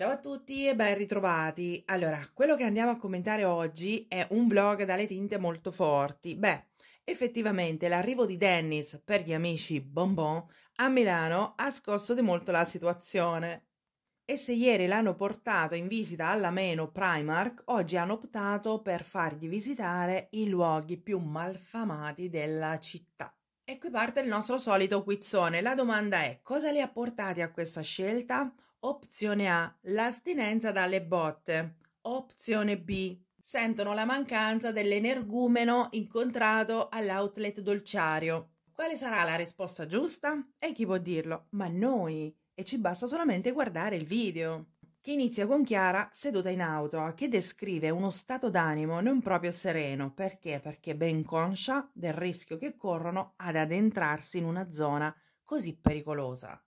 Ciao a tutti e ben ritrovati. Allora, quello che andiamo a commentare oggi è un vlog dalle tinte molto forti. Beh, effettivamente l'arrivo di Dennis per gli amici Bonbon a Milano ha scosso di molto la situazione. E se ieri l'hanno portato in visita alla meno Primark, oggi hanno optato per fargli visitare i luoghi più malfamati della città. E qui parte il nostro solito quizzone. La domanda è: cosa li ha portati a questa scelta? Opzione A, l'astinenza dalle botte. Opzione B, sentono la mancanza dell'energumeno incontrato all'outlet dolciario. Quale sarà la risposta giusta? E chi può dirlo? Ma noi! E ci basta solamente guardare il video. Che inizia con Chiara seduta in auto, che descrive uno stato d'animo non proprio sereno. Perché? Perché ben conscia del rischio che corrono ad addentrarsi in una zona così pericolosa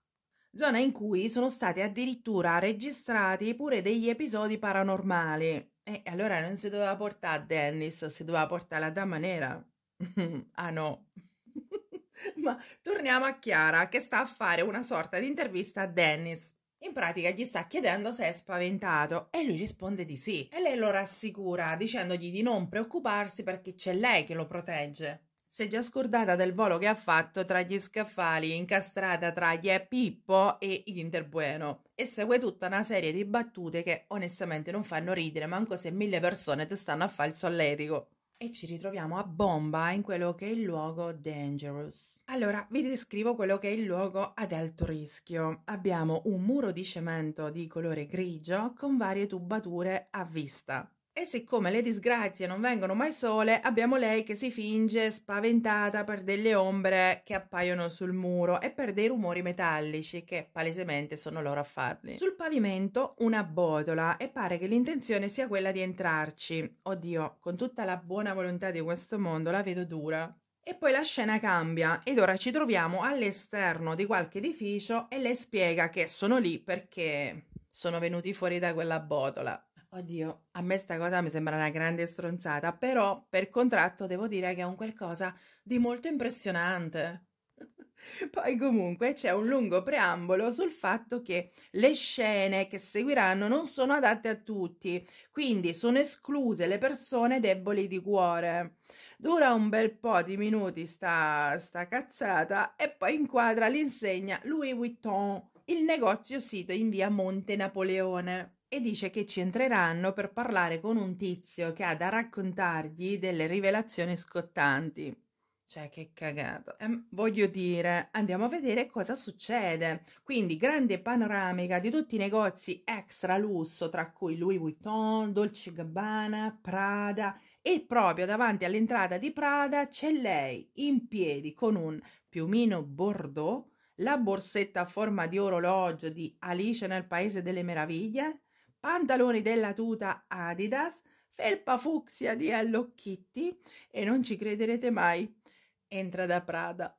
zona in cui sono stati addirittura registrati pure degli episodi paranormali. E allora non si doveva portare Dennis, si doveva portare la dama nera. ah no. Ma torniamo a Chiara che sta a fare una sorta di intervista a Dennis. In pratica gli sta chiedendo se è spaventato e lui risponde di sì e lei lo rassicura dicendogli di non preoccuparsi perché c'è lei che lo protegge. S'è già scordata del volo che ha fatto tra gli scaffali, incastrata tra gli Pippo e Interbueno. E segue tutta una serie di battute che onestamente non fanno ridere, manco se mille persone ti stanno a fare il solletico e ci ritroviamo a bomba in quello che è il luogo dangerous. Allora, vi descrivo quello che è il luogo ad alto rischio. Abbiamo un muro di cemento di colore grigio con varie tubature a vista. E siccome le disgrazie non vengono mai sole, abbiamo lei che si finge spaventata per delle ombre che appaiono sul muro e per dei rumori metallici che palesemente sono loro a farli. Sul pavimento una botola e pare che l'intenzione sia quella di entrarci. Oddio, con tutta la buona volontà di questo mondo la vedo dura. E poi la scena cambia ed ora ci troviamo all'esterno di qualche edificio e lei spiega che sono lì perché sono venuti fuori da quella botola. Oddio, a me sta cosa mi sembra una grande stronzata, però per contratto devo dire che è un qualcosa di molto impressionante. Poi comunque c'è un lungo preambolo sul fatto che le scene che seguiranno non sono adatte a tutti, quindi sono escluse le persone deboli di cuore. Dura un bel po' di minuti sta, sta cazzata e poi inquadra l'insegna Louis Vuitton, il negozio sito in via Monte Napoleone e dice che ci entreranno per parlare con un tizio che ha da raccontargli delle rivelazioni scottanti. Cioè, che cagata. Eh, voglio dire, andiamo a vedere cosa succede. Quindi, grande panoramica di tutti i negozi extra lusso, tra cui Louis Vuitton, Dolce Gabbana, Prada. E proprio davanti all'entrata di Prada c'è lei in piedi con un piumino bordeaux, la borsetta a forma di orologio di Alice nel Paese delle Meraviglie, pantaloni della tuta Adidas, felpa fucsia di Hello Kitty e non ci crederete mai, entra da Prada.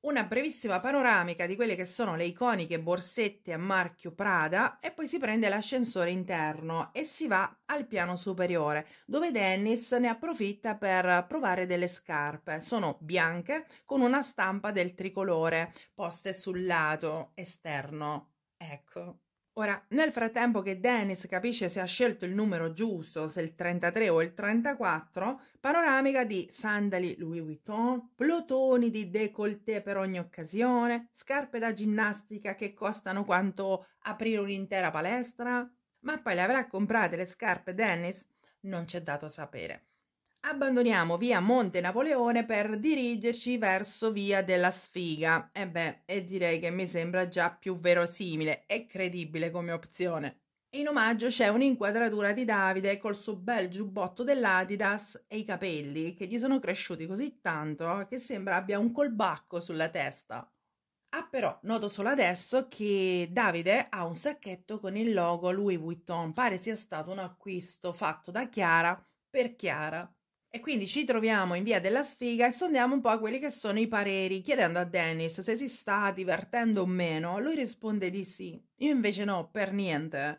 Una brevissima panoramica di quelle che sono le iconiche borsette a marchio Prada e poi si prende l'ascensore interno e si va al piano superiore dove Dennis ne approfitta per provare delle scarpe. Sono bianche con una stampa del tricolore poste sul lato esterno. Ecco, Ora, nel frattempo che Dennis capisce se ha scelto il numero giusto, se il 33 o il 34, panoramica di sandali Louis Vuitton, plotoni di décolleté per ogni occasione, scarpe da ginnastica che costano quanto aprire un'intera palestra. Ma poi le avrà comprate le scarpe Dennis? Non c'è dato sapere abbandoniamo via Monte Napoleone per dirigerci verso via della Sfiga. E beh, e direi che mi sembra già più verosimile e credibile come opzione. In omaggio c'è un'inquadratura di Davide col suo bel giubbotto dell'Adidas e i capelli che gli sono cresciuti così tanto eh, che sembra abbia un colbacco sulla testa. Ah però, noto solo adesso che Davide ha un sacchetto con il logo Louis Vuitton, pare sia stato un acquisto fatto da Chiara per Chiara. E quindi ci troviamo in via della sfiga e sondiamo un po' quelli che sono i pareri, chiedendo a Dennis se si sta divertendo o meno. Lui risponde di sì, io invece no, per niente.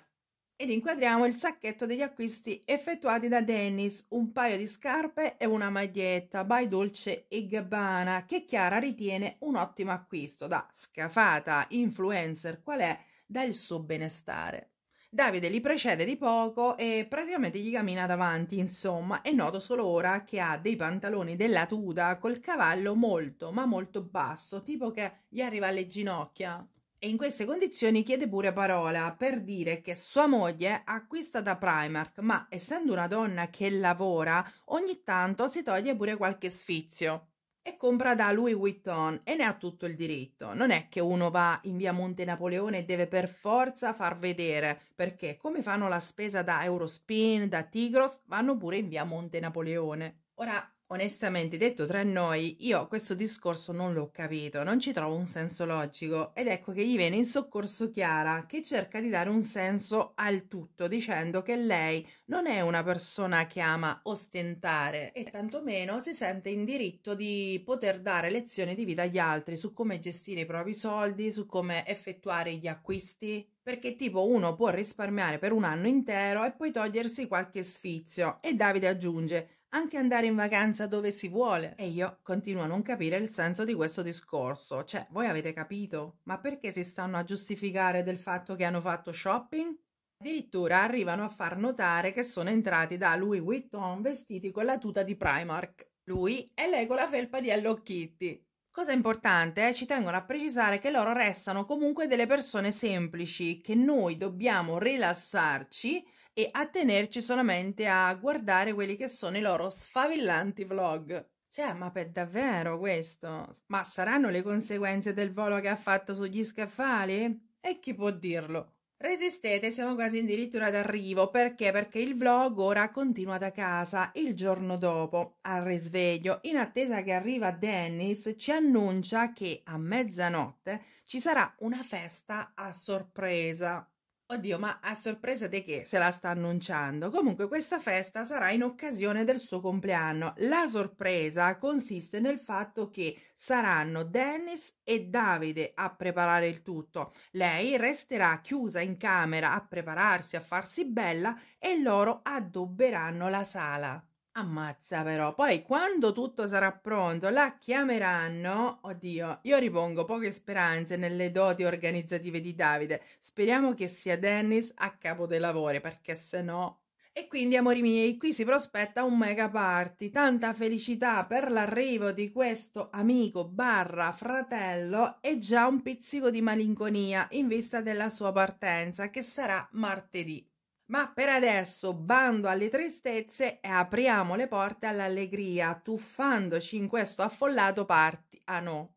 Ed inquadriamo il sacchetto degli acquisti effettuati da Dennis, un paio di scarpe e una maglietta by Dolce e Gabbana, che Chiara ritiene un ottimo acquisto da scafata influencer qual è, del suo benestare. Davide li precede di poco e praticamente gli cammina davanti, insomma, è noto solo ora che ha dei pantaloni della tuta col cavallo molto, ma molto basso, tipo che gli arriva alle ginocchia. E in queste condizioni chiede pure parola per dire che sua moglie acquista da Primark, ma essendo una donna che lavora, ogni tanto si toglie pure qualche sfizio e compra da Louis Vuitton e ne ha tutto il diritto. Non è che uno va in via Monte Napoleone e deve per forza far vedere, perché come fanno la spesa da Eurospin, da Tigros, vanno pure in via Monte Napoleone. Ora, Onestamente, detto tra noi, io questo discorso non l'ho capito, non ci trovo un senso logico ed ecco che gli viene in soccorso Chiara che cerca di dare un senso al tutto dicendo che lei non è una persona che ama ostentare e tantomeno si sente in diritto di poter dare lezioni di vita agli altri su come gestire i propri soldi, su come effettuare gli acquisti, perché tipo uno può risparmiare per un anno intero e poi togliersi qualche sfizio. E Davide aggiunge: anche andare in vacanza dove si vuole. E io continuo a non capire il senso di questo discorso. Cioè, voi avete capito? Ma perché si stanno a giustificare del fatto che hanno fatto shopping? Addirittura arrivano a far notare che sono entrati da Louis Vuitton vestiti con la tuta di Primark. Lui e lei con la felpa di Hello Kitty. Cosa importante, eh, ci tengono a precisare che loro restano comunque delle persone semplici, che noi dobbiamo rilassarci e attenerci solamente a guardare quelli che sono i loro sfavillanti vlog. Cioè, ma per davvero questo? Ma saranno le conseguenze del volo che ha fatto sugli scaffali? E chi può dirlo? Resistete, siamo quasi addirittura d'arrivo, perché? Perché il vlog ora continua da casa, il giorno dopo, al risveglio, in attesa che arriva Dennis, ci annuncia che a mezzanotte ci sarà una festa a sorpresa. Oddio, ma a sorpresa di che se la sta annunciando? Comunque questa festa sarà in occasione del suo compleanno. La sorpresa consiste nel fatto che saranno Dennis e Davide a preparare il tutto. Lei resterà chiusa in camera a prepararsi, a farsi bella e loro addobberanno la sala. Ammazza però, poi quando tutto sarà pronto la chiameranno, oddio, io ripongo poche speranze nelle doti organizzative di Davide, speriamo che sia Dennis a capo dei lavori perché se no... E quindi amori miei, qui si prospetta un mega party, tanta felicità per l'arrivo di questo amico barra fratello e già un pizzico di malinconia in vista della sua partenza che sarà martedì. Ma per adesso bando alle tristezze e apriamo le porte all'allegria, tuffandoci in questo affollato party. Ah no,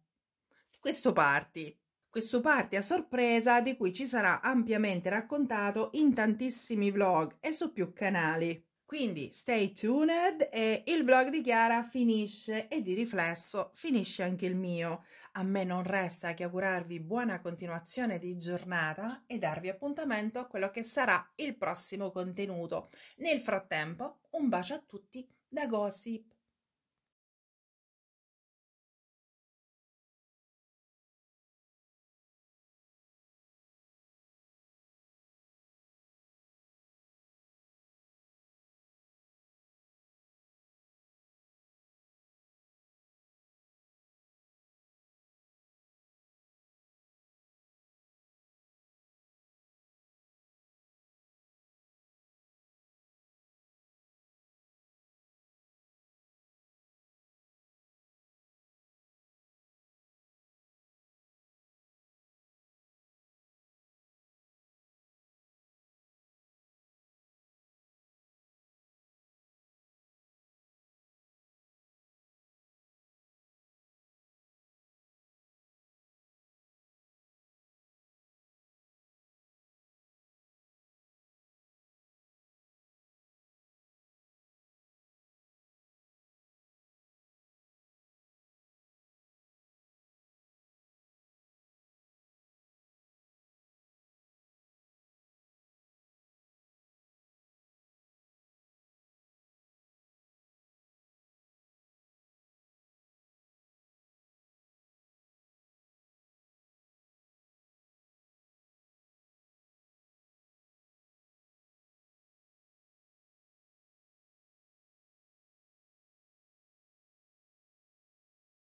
questo party. Questo party a sorpresa di cui ci sarà ampiamente raccontato in tantissimi vlog e su più canali. Quindi stay tuned e il vlog di Chiara finisce e di riflesso finisce anche il mio. A me non resta che augurarvi buona continuazione di giornata e darvi appuntamento a quello che sarà il prossimo contenuto. Nel frattempo un bacio a tutti da Gossip.